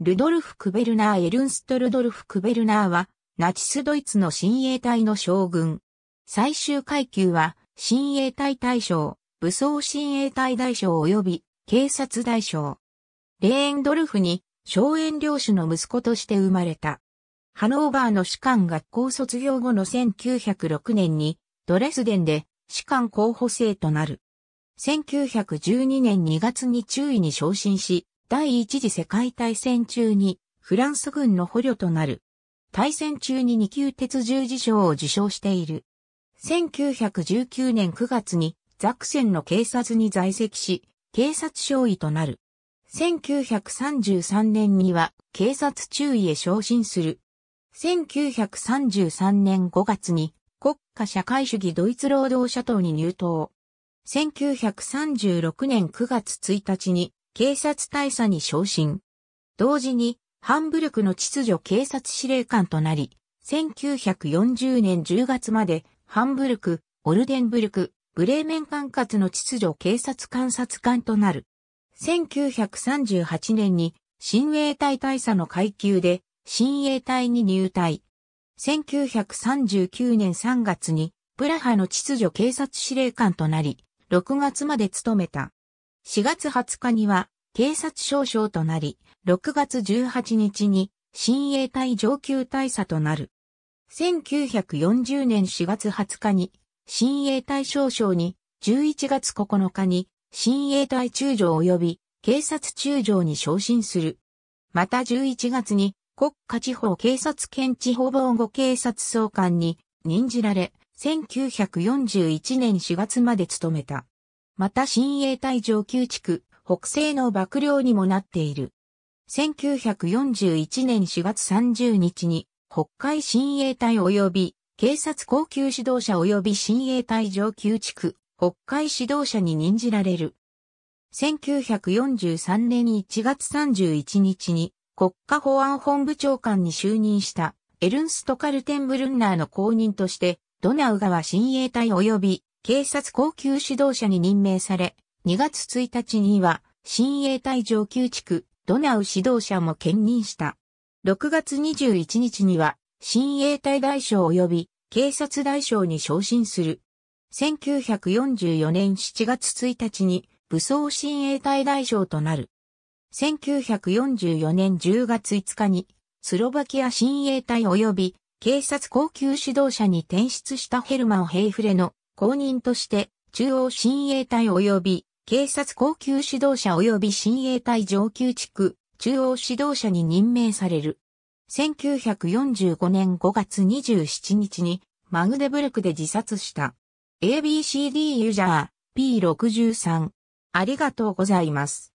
ルドルフ・クベルナー・エルンスト・ルドルフ・クベルナーは、ナチスドイツの親衛隊の将軍。最終階級は、親衛隊大将、武装親衛隊大将及び、警察大将。レーンドルフに、荘園領主の息子として生まれた。ハノーバーの士官学校卒業後の1906年に、ドレスデンで士官候補生となる。1912年2月に中尉に昇進し、第一次世界大戦中にフランス軍の捕虜となる。大戦中に2級鉄十字章を受章している。1919年9月にザクセンの警察に在籍し、警察少尉となる。1933年には警察中尉へ昇進する。1933年5月に国家社会主義ドイツ労働者党に入党。1936年9月1日に警察大佐に昇進。同時に、ハンブルクの秩序警察司令官となり、1940年10月まで、ハンブルク、オルデンブルク、ブレーメン管轄の秩序警察監察官となる。1938年に、新衛隊大佐の階級で、新衛隊に入隊。1939年3月に、プラハの秩序警察司令官となり、6月まで務めた。4月20日には警察少将となり、6月18日に新衛隊上級大佐となる。1940年4月20日に新衛隊少将に、11月9日に新衛隊中将及び警察中将に昇進する。また11月に国家地方警察県地方防護警察総監に任じられ、1941年4月まで務めた。また新栄隊上級地区、北西の幕僚にもなっている。1941年4月30日に、北海新栄隊及び、警察高級指導者及び新栄隊上級地区、北海指導者に任じられる。1943年1月31日に国家保安本部長官に就任したエルンスト・カルテンブルンナーの後任としてドナウ川新衛隊及び警察高級指導者に任命され、2月1日には、新衛隊上級地区、ドナウ指導者も兼任した。6月21日には、新衛隊大将及び警察大将に昇進する。1944年7月1日に武装新衛隊大将となる。1944年10月5日にスロバキア新衛隊及び警察高級指導者に転出したヘルマン・ヘイフレの公認として、中央親衛隊及び、警察高級指導者及び親衛隊上級地区、中央指導者に任命される。1945年5月27日に、マグデブルクで自殺した。ABCD ユジャー P63。ありがとうございます。